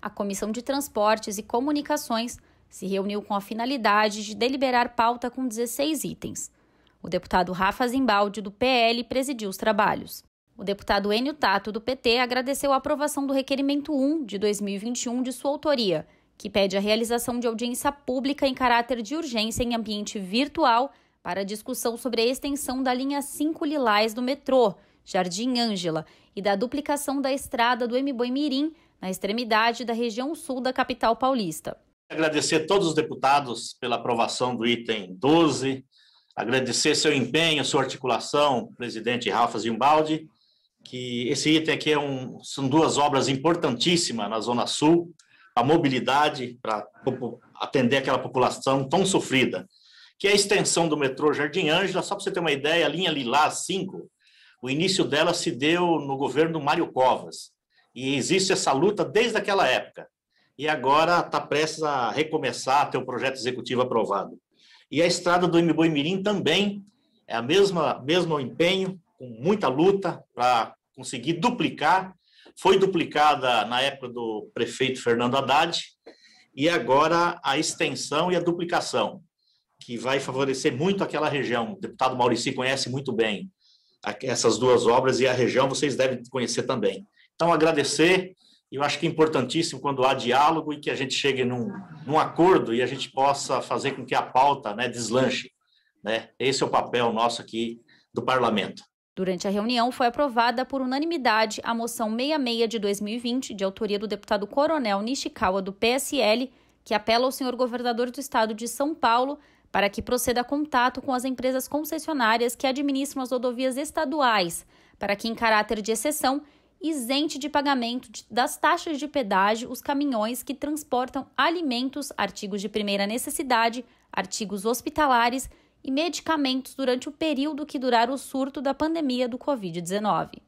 a Comissão de Transportes e Comunicações se reuniu com a finalidade de deliberar pauta com 16 itens. O deputado Rafa Zimbaldi, do PL, presidiu os trabalhos. O deputado Enio Tato, do PT, agradeceu a aprovação do requerimento 1 de 2021 de sua autoria, que pede a realização de audiência pública em caráter de urgência em ambiente virtual para discussão sobre a extensão da linha 5 Lilás do metrô, Jardim Ângela, e da duplicação da estrada do Mboi Mirim na extremidade da região sul da capital paulista. Agradecer a todos os deputados pela aprovação do item 12, agradecer seu empenho, sua articulação, presidente Rafa Zimbaldi, que esse item aqui é um, são duas obras importantíssimas na Zona Sul, a mobilidade para atender aquela população tão sofrida, que é a extensão do metrô Jardim Ângela, só para você ter uma ideia, a linha Lilás 5, o início dela se deu no governo Mário Covas, e existe essa luta desde aquela época. E agora está prestes a recomeçar, a ter o um projeto executivo aprovado. E a estrada do Imboi Mirim também é a mesma mesmo empenho, com muita luta para conseguir duplicar. Foi duplicada na época do prefeito Fernando Haddad e agora a extensão e a duplicação, que vai favorecer muito aquela região. O deputado Maurício conhece muito bem essas duas obras e a região vocês devem conhecer também. Então, agradecer, eu acho que é importantíssimo quando há diálogo e que a gente chegue num, num acordo e a gente possa fazer com que a pauta né, deslanche. Né? Esse é o papel nosso aqui do parlamento. Durante a reunião, foi aprovada por unanimidade a moção 66 de 2020, de autoria do deputado Coronel Nishikawa, do PSL, que apela ao senhor governador do estado de São Paulo para que proceda a contato com as empresas concessionárias que administram as rodovias estaduais, para que, em caráter de exceção, isente de pagamento das taxas de pedágio os caminhões que transportam alimentos, artigos de primeira necessidade, artigos hospitalares e medicamentos durante o período que durar o surto da pandemia do Covid-19.